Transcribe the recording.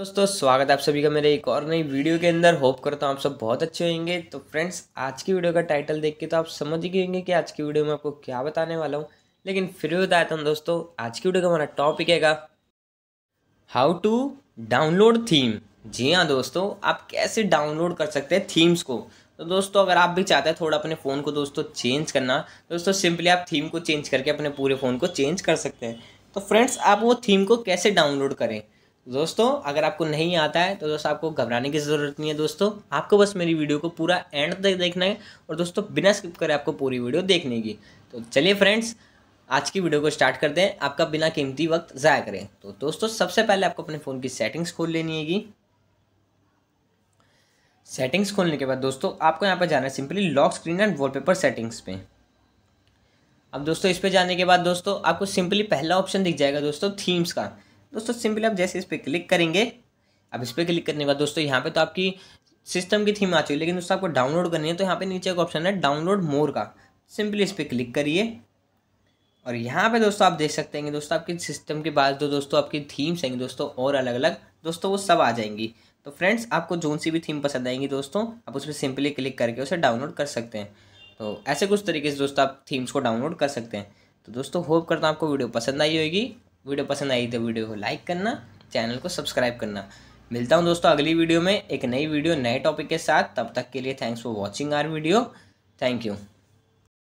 दोस्तों स्वागत है आप सभी का मेरे एक और नई वीडियो के अंदर होप करता हूँ आप सब बहुत अच्छे होंगे तो फ्रेंड्स आज की वीडियो का टाइटल देख के तो आप समझ गए होंगे कि आज की वीडियो में आपको क्या बताने वाला हूँ लेकिन फिर भी बताया हूँ दोस्तों आज की वीडियो का हमारा टॉपिक है हाउ टू डाउनलोड थीम जी हाँ दोस्तों आप कैसे डाउनलोड कर सकते हैं थीम्स को तो दोस्तों अगर आप भी चाहते हैं थोड़ा अपने फ़ोन को दोस्तों चेंज करना दोस्तों सिंपली आप थीम को चेंज करके अपने पूरे फ़ोन को चेंज कर सकते हैं तो फ्रेंड्स आप वो थीम को कैसे डाउनलोड करें दोस्तों अगर आपको नहीं आता है तो दोस्तों आपको घबराने की ज़रूरत नहीं है दोस्तों आपको बस मेरी वीडियो को पूरा एंड तक देखना है और दोस्तों बिना स्किप करे आपको पूरी वीडियो देखने की तो चलिए फ्रेंड्स आज की वीडियो को स्टार्ट करते हैं आपका बिना कीमती वक्त ज़ाया करें तो दोस्तों सबसे पहले आपको अपने फ़ोन की सेटिंग्स खोल लेनी है सेटिंग्स खोलने के बाद दोस्तों आपको यहाँ पर जाना है simply lock screen and wallpaper settings पे अब दोस्तों इस पे जाने के बाद दोस्तों आपको सिंपली पहला ऑप्शन दिख जाएगा दोस्तों थीम्स का दोस्तों सिंपली आप जैसे इस पर क्लिक करेंगे अब इस पर क्लिक करने के बाद दोस्तों यहाँ पे तो आपकी सिस्टम की थीम आ चुकी है लेकिन दोस्तों आपको डाउनलोड करनी है तो यहाँ पे नीचे एक ऑप्शन है डाउनलोड मोर का सिंपली इस पर क्लिक करिए और यहाँ पे दोस्तों आप देख सकते हैं दोस्तों आपकी सिस्टम के बाद जो दोस्तों आपकी थीम्स हैं दोस्तों और अलग अलग दोस्तों वो सब आ जाएंगी तो फ्रेंड्स आपको जोन सी भी थीम पसंद आएंगी दोस्तों आप उस पर सिंपली क्लिक करके उसे डाउनलोड कर सकते हैं तो ऐसे कुछ तरीके से दोस्तों आप थीम्स को डाउनलोड कर सकते हैं तो दोस्तों होप करता हूँ आपको वीडियो पसंद आई होगी वीडियो पसंद आई तो वीडियो को लाइक करना चैनल को सब्सक्राइब करना मिलता हूँ दोस्तों अगली वीडियो में एक नई वीडियो नए टॉपिक के साथ तब तक के लिए thanks for watching our video thank you